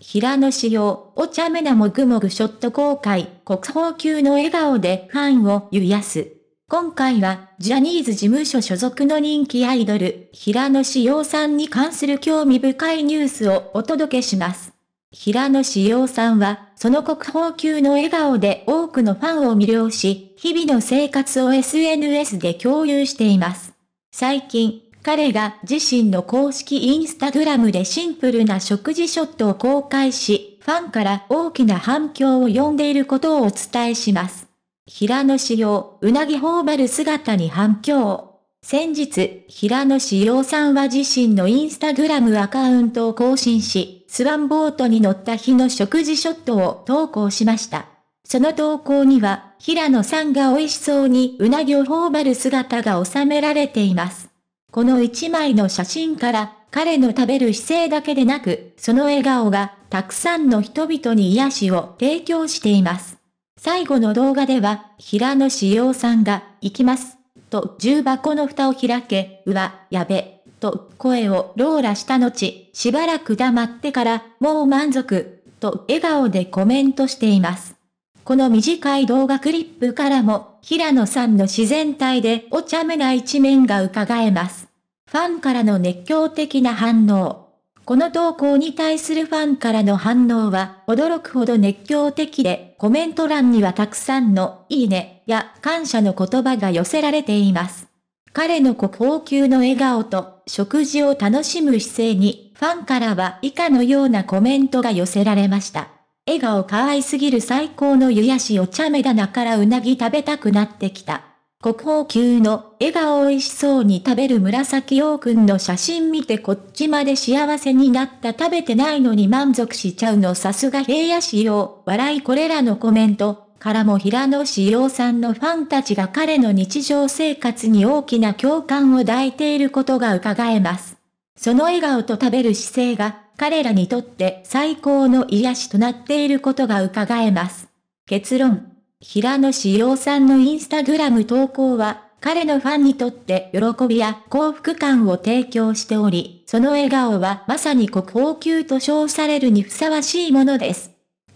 平野紫耀、お茶目なもぐもぐショット公開、国宝級の笑顔でファンを癒やす。今回は、ジャニーズ事務所所属の人気アイドル、平野紫耀さんに関する興味深いニュースをお届けします。平野紫耀さんは、その国宝級の笑顔で多くのファンを魅了し、日々の生活を SNS で共有しています。最近、彼が自身の公式インスタグラムでシンプルな食事ショットを公開し、ファンから大きな反響を呼んでいることをお伝えします。平野紫耀、うなぎ頬張る姿に反響。先日、平野紫耀さんは自身のインスタグラムアカウントを更新し、スワンボートに乗った日の食事ショットを投稿しました。その投稿には、平野さんが美味しそうにうなぎを頬張る姿が収められています。この一枚の写真から、彼の食べる姿勢だけでなく、その笑顔が、たくさんの人々に癒しを提供しています。最後の動画では、平野志陽さんが、行きます。と、重箱の蓋を開け、うわ、やべ、と、声をローラした後、しばらく黙ってから、もう満足、と、笑顔でコメントしています。この短い動画クリップからも、平野さんの自然体でお茶目な一面が伺えます。ファンからの熱狂的な反応。この投稿に対するファンからの反応は驚くほど熱狂的で、コメント欄にはたくさんのいいねや感謝の言葉が寄せられています。彼の国宝級の笑顔と食事を楽しむ姿勢に、ファンからは以下のようなコメントが寄せられました。笑顔可愛すぎる最高の湯やしお茶目棚からうなぎ食べたくなってきた。国宝級の笑顔美味しそうに食べる紫陽くんの写真見てこっちまで幸せになった食べてないのに満足しちゃうのさすが平野市陽笑いこれらのコメントからも平野市陽さんのファンたちが彼の日常生活に大きな共感を抱いていることが伺えます。その笑顔と食べる姿勢が彼らにとって最高の癒しとなっていることが伺えます。結論。平野志陽さんのインスタグラム投稿は、彼のファンにとって喜びや幸福感を提供しており、その笑顔はまさに国宝級と称されるにふさわしいものです。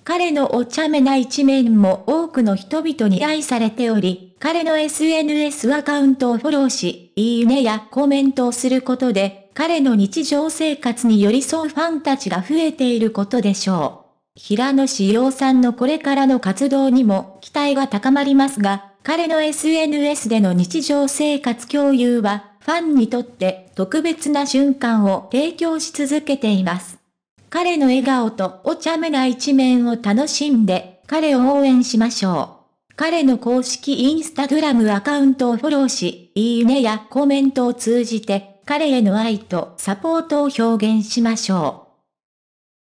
彼のお茶目な一面も多くの人々に愛されており、彼の SNS アカウントをフォローし、いいねやコメントをすることで、彼の日常生活に寄り添うファンたちが増えていることでしょう。平野志陽さんのこれからの活動にも期待が高まりますが、彼の SNS での日常生活共有は、ファンにとって特別な瞬間を提供し続けています。彼の笑顔とお茶目な一面を楽しんで、彼を応援しましょう。彼の公式インスタグラムアカウントをフォローし、いいねやコメントを通じて彼への愛とサポートを表現しましょう。